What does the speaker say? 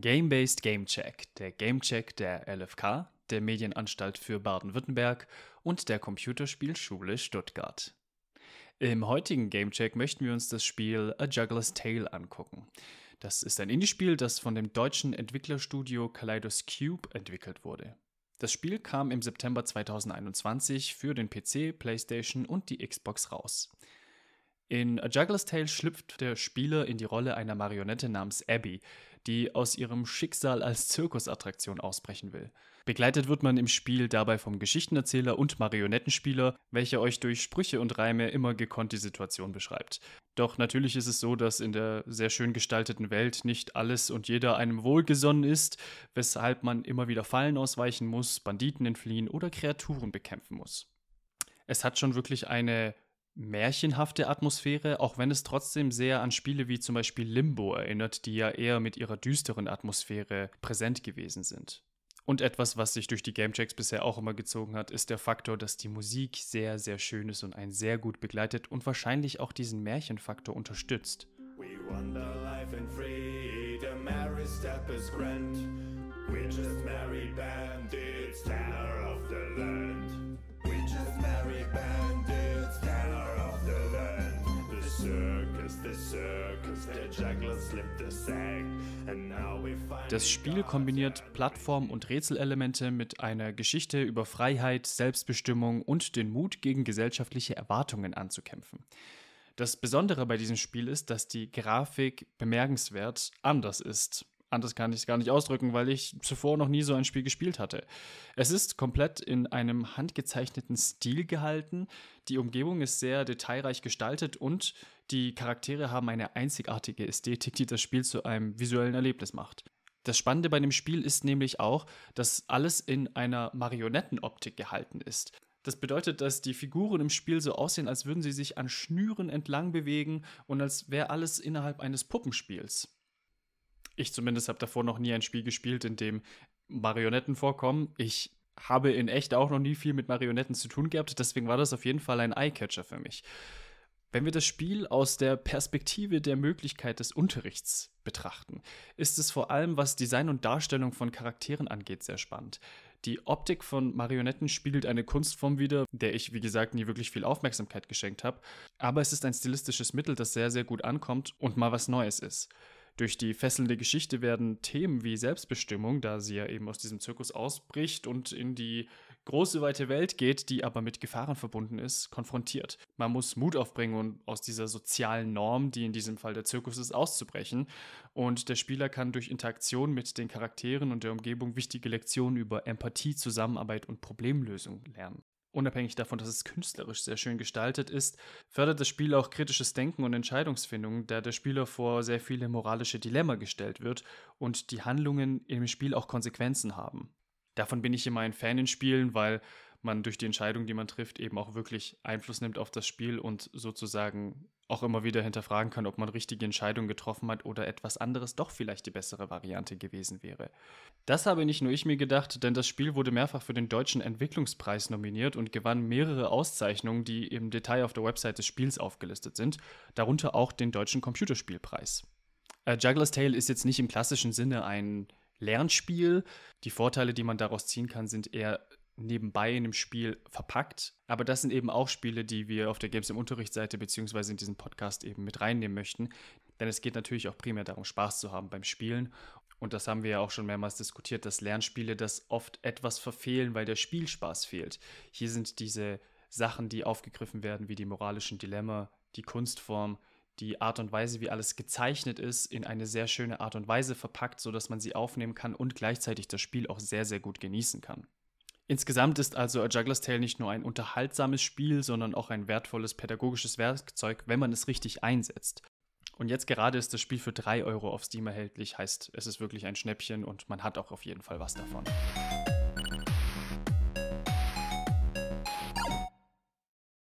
Game-Based Game Check, der Game Check der LFK, der Medienanstalt für Baden-Württemberg und der Computerspielschule Stuttgart. Im heutigen Gamecheck möchten wir uns das Spiel A Juggler's Tale angucken. Das ist ein Indie-Spiel, das von dem deutschen Entwicklerstudio Kaleidos Cube entwickelt wurde. Das Spiel kam im September 2021 für den PC, PlayStation und die Xbox raus. In A Juggler's Tale schlüpft der Spieler in die Rolle einer Marionette namens Abby, die aus ihrem Schicksal als Zirkusattraktion ausbrechen will. Begleitet wird man im Spiel dabei vom Geschichtenerzähler und Marionettenspieler, welcher euch durch Sprüche und Reime immer gekonnt die Situation beschreibt. Doch natürlich ist es so, dass in der sehr schön gestalteten Welt nicht alles und jeder einem wohlgesonnen ist, weshalb man immer wieder Fallen ausweichen muss, Banditen entfliehen oder Kreaturen bekämpfen muss. Es hat schon wirklich eine märchenhafte Atmosphäre, auch wenn es trotzdem sehr an Spiele wie zum Beispiel Limbo erinnert, die ja eher mit ihrer düsteren Atmosphäre präsent gewesen sind. Und etwas, was sich durch die Gamechecks bisher auch immer gezogen hat, ist der Faktor, dass die Musik sehr, sehr schön ist und einen sehr gut begleitet und wahrscheinlich auch diesen Märchenfaktor unterstützt. We wonder life in freedom, Mary Steppers grand. We're just married bandits, terror of the land. Das Spiel kombiniert Plattform- und Rätselelemente mit einer Geschichte über Freiheit, Selbstbestimmung und den Mut, gegen gesellschaftliche Erwartungen anzukämpfen. Das Besondere bei diesem Spiel ist, dass die Grafik bemerkenswert anders ist. Anders kann ich es gar nicht ausdrücken, weil ich zuvor noch nie so ein Spiel gespielt hatte. Es ist komplett in einem handgezeichneten Stil gehalten, die Umgebung ist sehr detailreich gestaltet und die Charaktere haben eine einzigartige Ästhetik, die das Spiel zu einem visuellen Erlebnis macht. Das Spannende bei dem Spiel ist nämlich auch, dass alles in einer Marionettenoptik gehalten ist. Das bedeutet, dass die Figuren im Spiel so aussehen, als würden sie sich an Schnüren entlang bewegen und als wäre alles innerhalb eines Puppenspiels. Ich zumindest habe davor noch nie ein Spiel gespielt, in dem Marionetten vorkommen. Ich habe in echt auch noch nie viel mit Marionetten zu tun gehabt, deswegen war das auf jeden Fall ein Eyecatcher für mich. Wenn wir das Spiel aus der Perspektive der Möglichkeit des Unterrichts betrachten, ist es vor allem, was Design und Darstellung von Charakteren angeht, sehr spannend. Die Optik von Marionetten spiegelt eine Kunstform wider, der ich, wie gesagt, nie wirklich viel Aufmerksamkeit geschenkt habe, aber es ist ein stilistisches Mittel, das sehr, sehr gut ankommt und mal was Neues ist. Durch die fesselnde Geschichte werden Themen wie Selbstbestimmung, da sie ja eben aus diesem Zirkus ausbricht und in die große weite Welt geht, die aber mit Gefahren verbunden ist, konfrontiert. Man muss Mut aufbringen, um aus dieser sozialen Norm, die in diesem Fall der Zirkus ist, auszubrechen. Und der Spieler kann durch Interaktion mit den Charakteren und der Umgebung wichtige Lektionen über Empathie, Zusammenarbeit und Problemlösung lernen. Unabhängig davon, dass es künstlerisch sehr schön gestaltet ist, fördert das Spiel auch kritisches Denken und Entscheidungsfindung, da der Spieler vor sehr viele moralische Dilemma gestellt wird und die Handlungen im Spiel auch Konsequenzen haben davon bin ich immer ein Fan in Spielen, weil man durch die Entscheidung, die man trifft, eben auch wirklich Einfluss nimmt auf das Spiel und sozusagen auch immer wieder hinterfragen kann, ob man richtige Entscheidungen getroffen hat oder etwas anderes doch vielleicht die bessere Variante gewesen wäre. Das habe nicht nur ich mir gedacht, denn das Spiel wurde mehrfach für den Deutschen Entwicklungspreis nominiert und gewann mehrere Auszeichnungen, die im Detail auf der Website des Spiels aufgelistet sind, darunter auch den Deutschen Computerspielpreis. Äh, Juggler's Tale ist jetzt nicht im klassischen Sinne ein Lernspiel. Die Vorteile, die man daraus ziehen kann, sind eher nebenbei in dem Spiel verpackt. Aber das sind eben auch Spiele, die wir auf der Games im Unterrichtsseite bzw. in diesen Podcast eben mit reinnehmen möchten. Denn es geht natürlich auch primär darum, Spaß zu haben beim Spielen. Und das haben wir ja auch schon mehrmals diskutiert, dass Lernspiele das oft etwas verfehlen, weil der Spielspaß fehlt. Hier sind diese Sachen, die aufgegriffen werden, wie die moralischen Dilemma, die Kunstform, die Art und Weise, wie alles gezeichnet ist, in eine sehr schöne Art und Weise verpackt, sodass man sie aufnehmen kann und gleichzeitig das Spiel auch sehr, sehr gut genießen kann. Insgesamt ist also A Juggler's Tale nicht nur ein unterhaltsames Spiel, sondern auch ein wertvolles pädagogisches Werkzeug, wenn man es richtig einsetzt. Und jetzt gerade ist das Spiel für 3 Euro auf Steam erhältlich, heißt es ist wirklich ein Schnäppchen und man hat auch auf jeden Fall was davon.